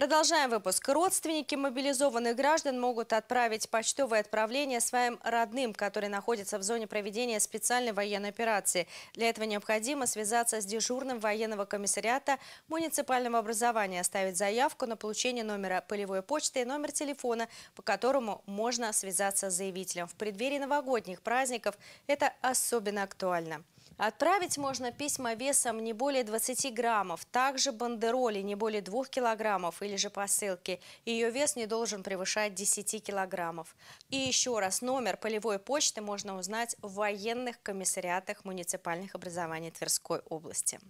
Продолжаем выпуск. Родственники мобилизованных граждан могут отправить почтовое отправление своим родным, которые находятся в зоне проведения специальной военной операции. Для этого необходимо связаться с дежурным военного комиссариата муниципального образования, оставить заявку на получение номера полевой почты и номер телефона, по которому можно связаться с заявителем. В преддверии новогодних праздников это особенно актуально. Отправить можно письма весом не более 20 граммов, также бандероли не более 2 килограммов или же посылки. Ее вес не должен превышать 10 килограммов. И еще раз, номер полевой почты можно узнать в военных комиссариатах муниципальных образований Тверской области.